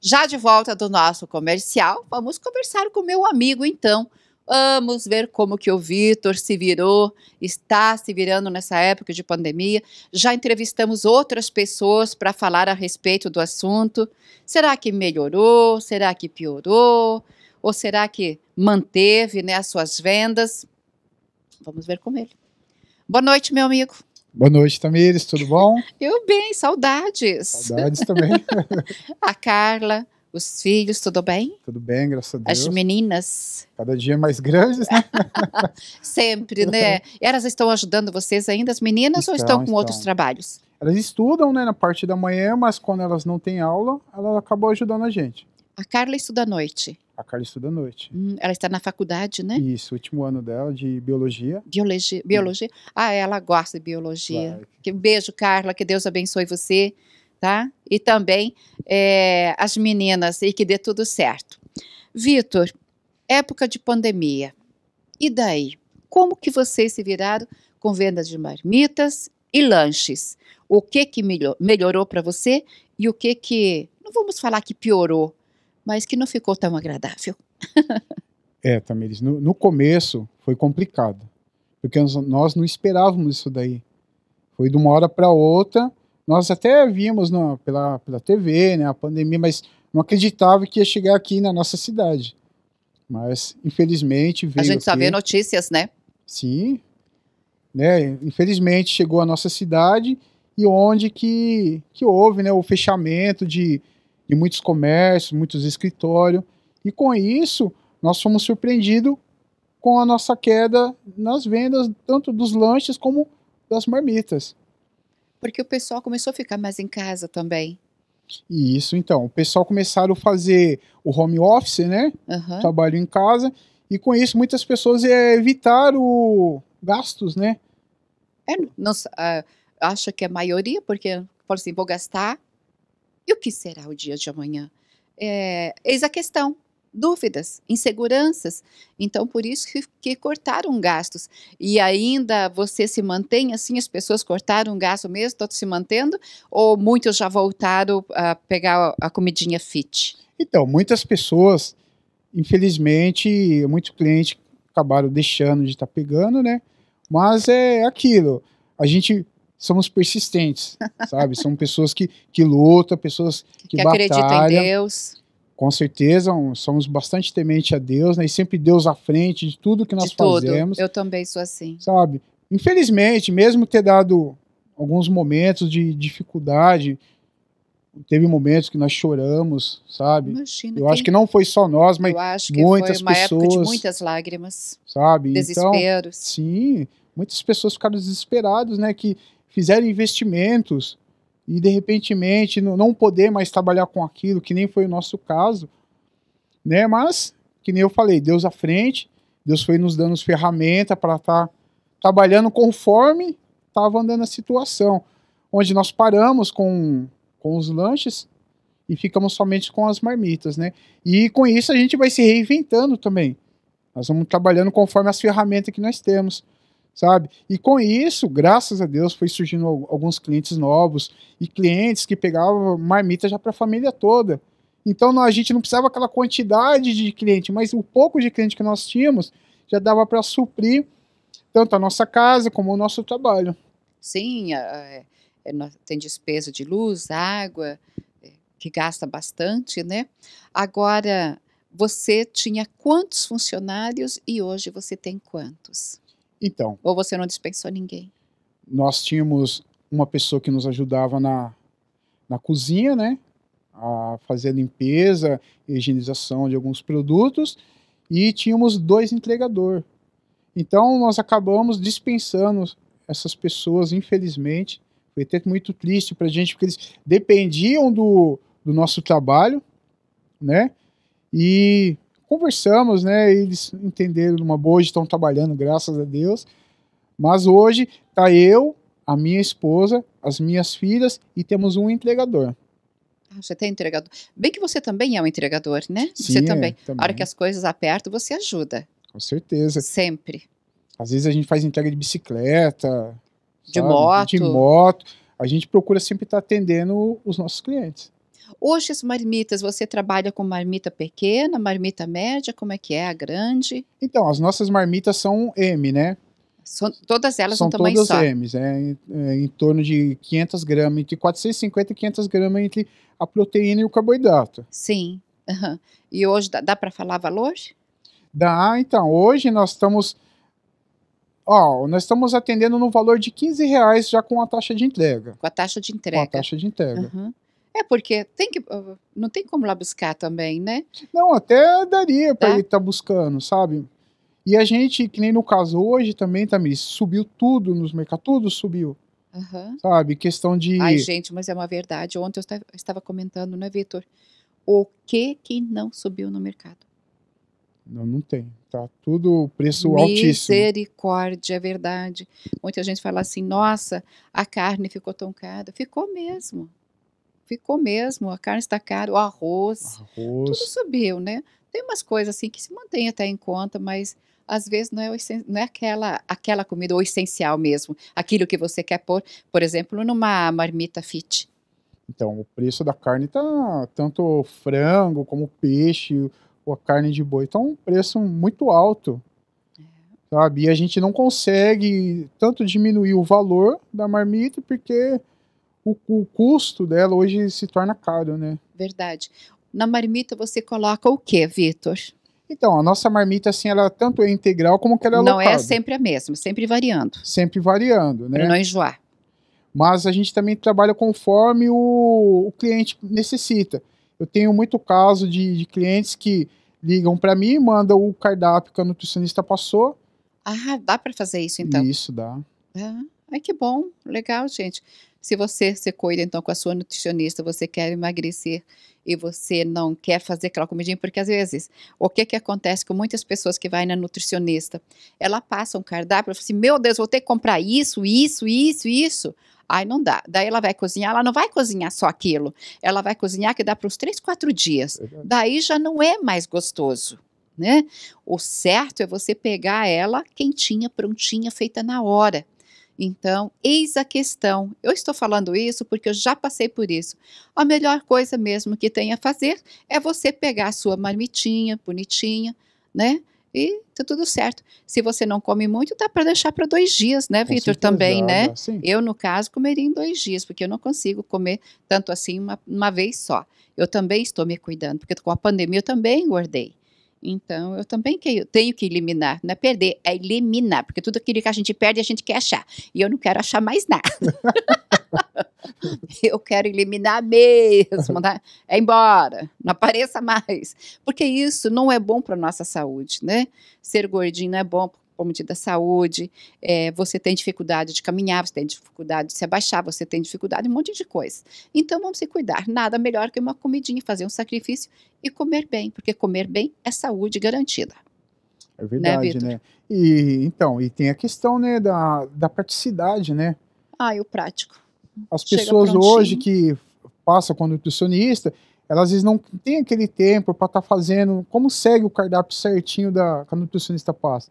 Já de volta do nosso comercial, vamos conversar com meu amigo então. Vamos ver como que o Vitor se virou, está se virando nessa época de pandemia. Já entrevistamos outras pessoas para falar a respeito do assunto. Será que melhorou? Será que piorou? Ou será que manteve né, as suas vendas? Vamos ver com ele. Boa noite, meu amigo. Boa noite, Tamires, tudo bom? Eu bem, saudades. Saudades também. a Carla, os filhos, tudo bem? Tudo bem, graças a Deus. As meninas. Cada dia mais grandes, né? Sempre, né? Elas estão ajudando vocês ainda, as meninas, estão, ou estão com estão. outros trabalhos? Elas estudam, né, na parte da manhã, mas quando elas não têm aula, ela acabou ajudando a gente. A Carla estuda à noite. A Carla estuda à noite. Hum, ela está na faculdade, né? Isso, último ano dela de biologia. Biologia. biologia. Ah, ela gosta de biologia. Claro. Que beijo, Carla. Que Deus abençoe você, tá? E também é, as meninas e que dê tudo certo. Vitor, época de pandemia. E daí? Como que vocês se viraram com vendas de marmitas e lanches? O que que melhorou para você e o que que não vamos falar que piorou, mas que não ficou tão agradável. é, Tamires, no, no começo foi complicado, porque nós não esperávamos isso daí. Foi de uma hora para outra, nós até vimos, na, pela, pela TV, né, a pandemia, mas não acreditava que ia chegar aqui na nossa cidade. Mas, infelizmente, veio. A gente aqui. só vê notícias, né? Sim. Né, infelizmente, chegou à nossa cidade e onde que, que houve né, o fechamento de, de muitos comércios, muitos escritórios, e com isso nós fomos surpreendidos com a nossa queda nas vendas, tanto dos lanches como das marmitas. Porque o pessoal começou a ficar mais em casa também. Isso, então. O pessoal começaram a fazer o home office, né? Uhum. Trabalho em casa. E com isso, muitas pessoas eh, evitaram gastos, né? É, uh, acho que é a maioria, porque, por assim, vou gastar, e o que será o dia de amanhã? É, eis a questão. Dúvidas, inseguranças. Então, por isso que, que, cortaram gastos. E ainda você se mantém assim? As pessoas cortaram gasto mesmo, todos se mantendo? Ou muitos já voltaram a pegar a comidinha fit? Então, muitas pessoas, infelizmente, muitos clientes acabaram deixando de estar tá pegando, né? Mas é aquilo. A gente somos persistentes, sabe? São pessoas que, que lutam, pessoas que, que batalham. acreditam em Deus. Com certeza, um, somos bastante temente a Deus, né? E sempre Deus à frente de tudo que nós de fazemos. Tudo. Eu também sou assim. Sabe? Infelizmente, mesmo ter dado alguns momentos de dificuldade, teve momentos que nós choramos, sabe? Imagina, eu tem... acho que não foi só nós, mas eu acho que muitas foi uma pessoas, época de muitas lágrimas, sabe? Então, desesperos. Então, sim, muitas pessoas ficaram desesperadas, né? Que fizeram investimentos e de repente não, não poder mais trabalhar com aquilo, que nem foi o nosso caso, né? Mas, que nem eu falei, Deus à frente, Deus foi nos dando as ferramentas para estar tá trabalhando conforme estava andando a situação. Onde nós paramos com, com os lanches e ficamos somente com as marmitas, né? E com isso a gente vai se reinventando também. Nós vamos trabalhando conforme as ferramentas que nós temos sabe? E com isso, graças a Deus, foi surgindo alguns clientes novos e clientes que pegavam marmita já para a família toda. Então a gente não precisava aquela quantidade de cliente, mas o pouco de cliente que nós tínhamos já dava para suprir tanto a nossa casa como o nosso trabalho. Sim, é, é, tem despesa de luz, água, é, que gasta bastante, né? Agora, você tinha quantos funcionários e hoje você tem quantos? Então. Ou você não dispensou ninguém? Nós tínhamos uma pessoa que nos ajudava na, na cozinha, né? A fazer a limpeza, higienização de alguns produtos. E tínhamos dois entregador. Então nós acabamos dispensando essas pessoas, infelizmente. Foi até muito triste para a gente, porque eles dependiam do, do nosso trabalho, né? E conversamos, né? Eles entenderam numa boa, hoje estão trabalhando, graças a Deus. Mas hoje tá eu, a minha esposa, as minhas filhas e temos um entregador. Ah, você tem entregador. Bem que você também é um entregador, né? Sim, você também. É, também. A hora que as coisas apertam, você ajuda. Com certeza. Sempre. Às vezes a gente faz entrega de bicicleta, de sabe? moto. De moto. A gente procura sempre estar tá atendendo os nossos clientes. Hoje as marmitas, você trabalha com marmita pequena, marmita média, como é que é a grande? Então, as nossas marmitas são M, né? São, todas elas são tamanho todas só. M's, é, em, é, em torno de 500 gramas, entre 450 e 500 gramas entre a proteína e o carboidrato. Sim. Uhum. E hoje dá, dá para falar valor? Dá, então. Hoje nós estamos. Ó, nós estamos atendendo no valor de 15 reais já com a taxa de entrega. Com a taxa de entrega. Com a taxa de entrega. Uhum. É porque tem que, ah, não tem como lá buscar também, né? Não, até daria para tá. É. ele estar tá buscando, sabe? E a gente, que nem no caso hoje também, também subiu tudo nos mercados, tudo subiu. Uhum. Sabe? Questão de. Ai, gente, mas é uma verdade. Ontem eu estava comentando, né, Vitor? O que que não subiu no mercado? Não, não tem. Tá tudo preço altíssimo. Misericórdia, é verdade. Muita gente fala assim: nossa, a carne ficou tão cara. Ficou mesmo ficou mesmo, a carne está cara, o arroz, arroz, tudo subiu, né? Tem umas coisas assim que se mantém até em conta, mas às vezes não é, o, não é aquela, aquela comida, o essencial mesmo, aquilo que você quer pôr, por exemplo, numa marmita fit. Então, o preço da carne tá tanto frango como peixe ou a carne de boi, tá um preço muito alto. É. Sabe? E a gente não consegue tanto diminuir o valor da marmita porque o, o custo dela hoje se torna caro, né? Verdade. Na marmita você coloca o que, Vitor? Então, a nossa marmita, assim, ela é tanto é integral como que ela é Não é alocada. é sempre a mesma, sempre variando. Sempre variando, né? Para não enjoar. Mas a gente também trabalha conforme o, o cliente necessita. Eu tenho muito caso de, de clientes que ligam para mim, e mandam o cardápio que a nutricionista passou. Ah, dá para fazer isso então? Isso, dá. Ah, ai, que bom, legal, gente. Se você se cuida então com a sua nutricionista, você quer emagrecer e você não quer fazer aquela comidinha, porque às vezes o que que acontece com muitas pessoas que vai na nutricionista, ela passa um cardápio, e fala assim, meu Deus, vou ter que comprar isso, isso, isso, isso. Aí não dá. Daí ela vai cozinhar, ela não vai cozinhar só aquilo. Ela vai cozinhar que dá para uns três, quatro dias. Daí já não é mais gostoso. Né? O certo é você pegar ela quentinha, prontinha, feita na hora. Então, eis a questão. Eu estou falando isso porque eu já passei por isso. A melhor coisa mesmo que tem a fazer é você pegar a sua marmitinha bonitinha, né? E tá tudo certo. Se você não come muito, dá para deixar para dois dias, né, Vitor? Também, né? Sim. Eu, no caso, comeria em dois dias, porque eu não consigo comer tanto assim uma, uma vez só. Eu também estou me cuidando, porque com a pandemia eu também engordei. Então, eu também que, tenho que eliminar, não é perder, é eliminar, porque tudo aquilo que a gente perde, a gente quer achar. E eu não quero achar mais nada. eu quero eliminar mesmo, né? é embora, não apareça mais. Porque isso não é bom para nossa saúde, né? Ser gordinho não é bom comitê da saúde, é, você tem dificuldade de caminhar, você tem dificuldade de se abaixar, você tem dificuldade, um monte de coisa. Então vamos se cuidar. Nada melhor que uma comidinha, fazer um sacrifício e comer bem, porque comer bem é saúde garantida. É né, verdade, né? né? E então, e tem a questão, né, da, da praticidade, né? Ah, e o prático. As pessoas hoje que passam com nutricionista, elas às vezes não têm aquele tempo para estar tá fazendo, como segue o cardápio certinho da que a nutricionista passa.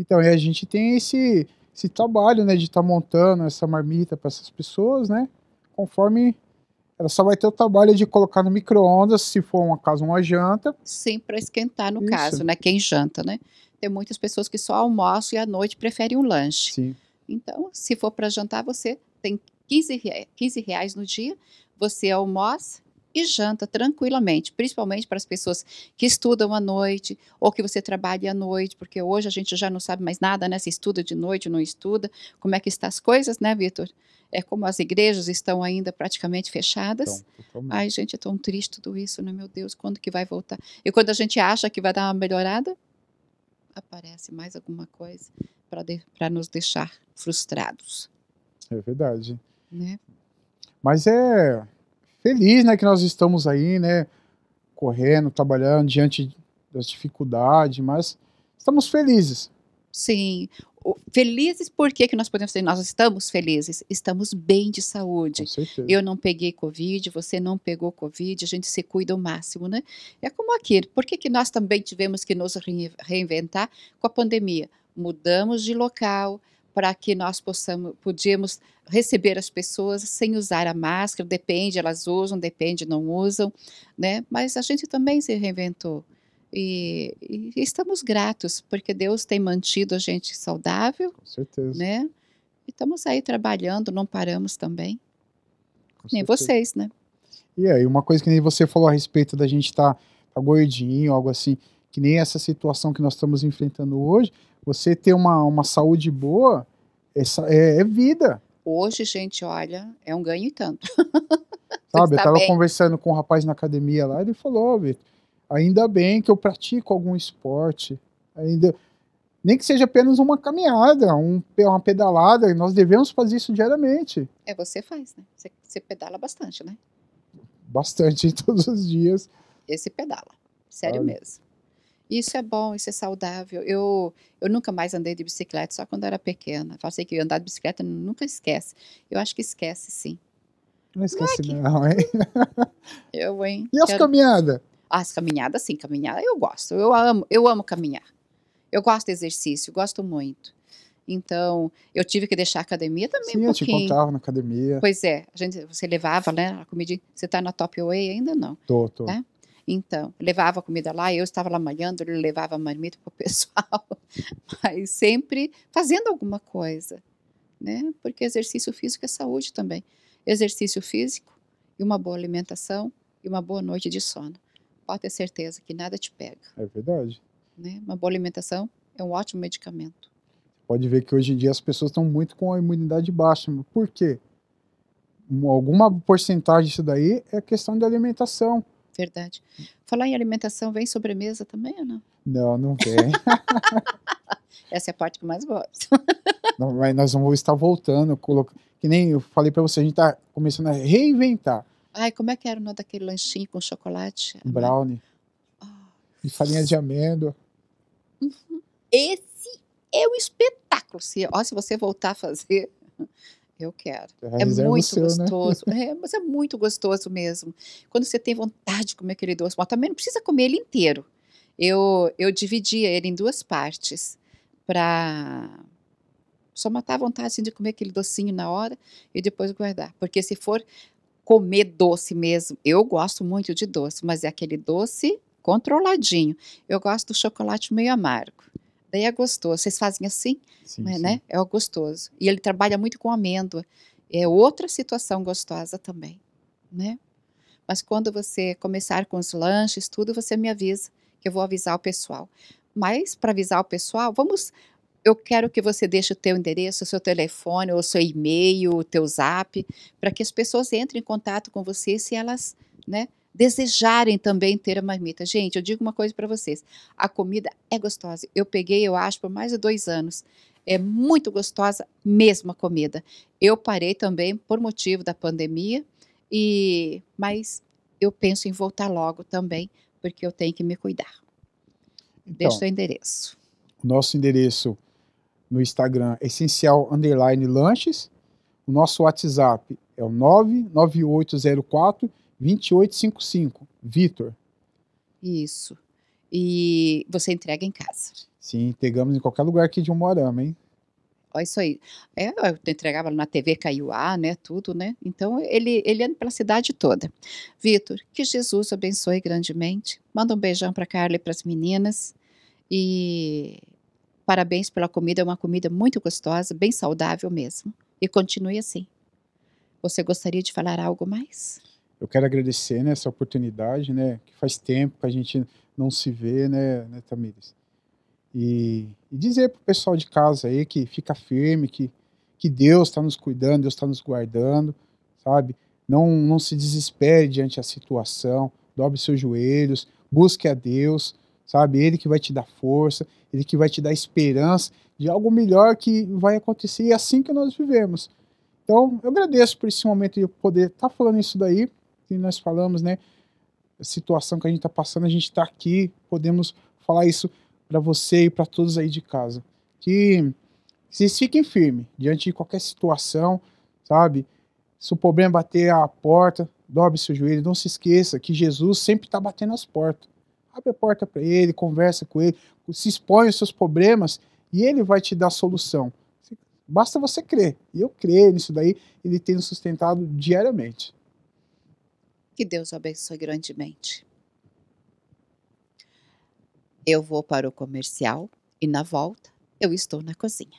Então, e a gente tem esse, esse trabalho, né, de estar tá montando essa marmita para essas pessoas, né? Conforme ela só vai ter o trabalho de colocar no micro-ondas, se for uma casa, uma janta. Sim, para esquentar, no Isso. caso, né? Quem janta, né? Tem muitas pessoas que só almoçam e à noite preferem um lanche. Sim. Então, se for para jantar, você tem 15, 15 reais no dia, você almoça, e janta tranquilamente, principalmente para as pessoas que estudam à noite ou que você trabalha à noite, porque hoje a gente já não sabe mais nada, né? Se estuda de noite, ou não estuda, como é que estão as coisas, né, Vitor? É como as igrejas estão ainda praticamente fechadas. Então, Ai, gente, é tão triste tudo isso, né? Meu Deus, quando que vai voltar? E quando a gente acha que vai dar uma melhorada, aparece mais alguma coisa para de, nos deixar frustrados. É verdade. Né? Mas é feliz, né, que nós estamos aí, né, correndo, trabalhando diante das dificuldades, mas estamos felizes. Sim. Felizes porque que nós podemos ser? Nós estamos felizes, estamos bem de saúde. Eu não peguei Covid, você não pegou Covid, a gente se cuida ao máximo, né? É como aqui, por que, que nós também tivemos que nos reinventar com a pandemia? Mudamos de local, para que nós possamos, podíamos receber as pessoas sem usar a máscara, depende, elas usam, depende, não usam, né? Mas a gente também se reinventou. E, e estamos gratos, porque Deus tem mantido a gente saudável. Com certeza. Né? E estamos aí trabalhando, não paramos também. Com nem vocês, né? E aí, uma coisa que nem você falou a respeito da gente estar tá, tá gordinho, algo assim, que nem essa situação que nós estamos enfrentando hoje, você ter uma, uma saúde boa essa, é, é vida. Hoje, gente, olha, é um ganho e tanto. Sabe, eu estava conversando com um rapaz na academia lá, ele falou, Vitor, ainda bem que eu pratico algum esporte, ainda nem que seja apenas uma caminhada, um, uma pedalada, nós devemos fazer isso diariamente. É, você faz, né? Você, você pedala bastante, né? Bastante, todos os dias. Esse pedala, sério Sabe? mesmo. Isso é bom, isso é saudável. Eu, eu nunca mais andei de bicicleta, só quando era pequena. Falei que andar de bicicleta nunca esquece. Eu acho que esquece, sim. Não esquece, não, é que... não hein? Eu, hein? E as Quero... caminhadas? As caminhadas, sim, caminhar. eu gosto. Eu amo, eu amo caminhar. Eu gosto de exercício, gosto muito. Então, eu tive que deixar a academia também Sim, um pouquinho. Sim, eu te encontrava na academia. Pois é, a gente, você levava, né, a comida. Você tá na Top Way ainda não? Tô, tô. Né? Então, levava comida lá, eu estava lá malhando, ele levava marmita para o pessoal, mas sempre fazendo alguma coisa, né? Porque exercício físico é saúde também. Exercício físico e uma boa alimentação e uma boa noite de sono. Pode ter certeza que nada te pega. É verdade. Né? Uma boa alimentação é um ótimo medicamento. Pode ver que hoje em dia as pessoas estão muito com a imunidade baixa. Por quê? Alguma porcentagem disso daí é questão de alimentação verdade. Falar em alimentação, vem sobremesa também ou não? Não, não vem. Essa é a parte que mais gosto. não, mas nós vamos estar voltando, coloca... que nem eu falei para você, a gente está começando a reinventar. Ai, como é que era o nome daquele lanchinho com chocolate? Brownie. Oh. E farinha de amêndoa. Uhum. Esse é um espetáculo. Se, ó, se você voltar a fazer, eu quero. É, é muito seu, né? gostoso. Né? É, mas é muito gostoso mesmo. Quando você tem vontade de comer aquele doce, também não precisa comer ele inteiro. Eu, eu dividia ele em duas partes para só matar a vontade assim, de comer aquele docinho na hora e depois guardar. Porque se for comer doce mesmo, eu gosto muito de doce, mas é aquele doce controladinho. Eu gosto do chocolate meio amargo. Daí é gostoso. Vocês fazem assim, sim, né, sim. né? É gostoso. E ele trabalha muito com amêndoa. É outra situação gostosa também, né? Mas quando você começar com os lanches, tudo, você me avisa, que eu vou avisar o pessoal. Mas para avisar o pessoal, vamos eu quero que você deixe o teu endereço, o seu telefone, o seu e-mail, o teu zap, para que as pessoas entrem em contato com você se elas, né, desejarem também ter a marmita. Gente, eu digo uma coisa para vocês: a comida é gostosa. Eu peguei, eu acho, por mais de dois anos. É muito gostosa mesmo a comida. Eu parei também por motivo da pandemia, e mas eu penso em voltar logo também, porque eu tenho que me cuidar. Então, Deixa o endereço. Nosso endereço no Instagram é essencial underline lanches. O nosso WhatsApp é o 99804 2855, Vitor. Isso. E você entrega em casa. Sim, entregamos em qualquer lugar aqui de Umorama, hein? Olha isso aí. É, eu entregava na TV Caiuá, né? Tudo, né? Então, ele, ele anda pela cidade toda. Vitor, que Jesus abençoe grandemente. Manda um beijão para Carla e para as meninas. E parabéns pela comida. É uma comida muito gostosa, bem saudável mesmo. E continue assim. Você gostaria de falar algo mais? eu quero agradecer né, essa oportunidade, né, que faz tempo que a gente não se vê, né, né Tamires? E, e dizer para o pessoal de casa aí que fica firme, que, que Deus está nos cuidando, Deus está nos guardando, sabe? Não, não se desespere diante da situação, dobre seus joelhos, busque a Deus, sabe? Ele que vai te dar força, ele que vai te dar esperança de algo melhor que vai acontecer e é assim que nós vivemos. Então, eu agradeço por esse momento de poder estar tá falando isso daí que nós falamos, né? A situação que a gente está passando, a gente está aqui, podemos falar isso para você e para todos aí de casa. Que vocês fiquem firmes diante de qualquer situação, sabe? Se o problema bater a porta, dobre seu joelho, não se esqueça que Jesus sempre está batendo as portas. Abre a porta para ele, conversa com ele, se expõe aos seus problemas e ele vai te dar solução. Basta você crer. E eu creio nisso daí, ele tem nos sustentado diariamente. Que Deus o abençoe grandemente. Eu vou para o comercial e na volta eu estou na cozinha.